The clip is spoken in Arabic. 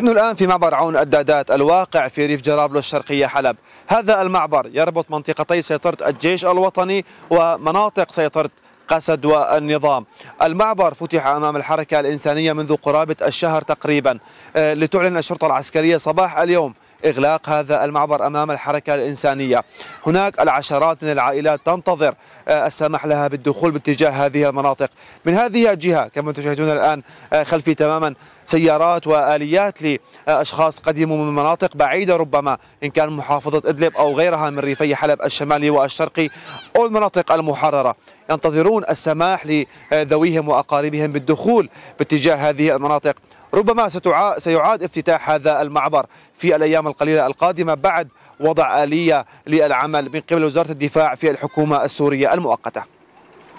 نحن الآن في معبر عون الدادات الواقع في ريف جرابلو الشرقية حلب هذا المعبر يربط منطقتي سيطرة الجيش الوطني ومناطق سيطرة قسد والنظام المعبر فتح أمام الحركة الإنسانية منذ قرابة الشهر تقريبا آه، لتعلن الشرطة العسكرية صباح اليوم إغلاق هذا المعبر أمام الحركة الإنسانية هناك العشرات من العائلات تنتظر آه، السماح لها بالدخول باتجاه هذه المناطق من هذه الجهة كما تشاهدون الآن آه، خلفي تماما سيارات واليات لاشخاص قدموا من مناطق بعيده ربما ان كان محافظه ادلب او غيرها من ريفي حلب الشمالي والشرقي او المناطق المحرره ينتظرون السماح لذويهم واقاربهم بالدخول باتجاه هذه المناطق ربما سيعاد افتتاح هذا المعبر في الأيام القليلة القادمة بعد وضع آلية للعمل من قبل وزارة الدفاع في الحكومة السورية المؤقتة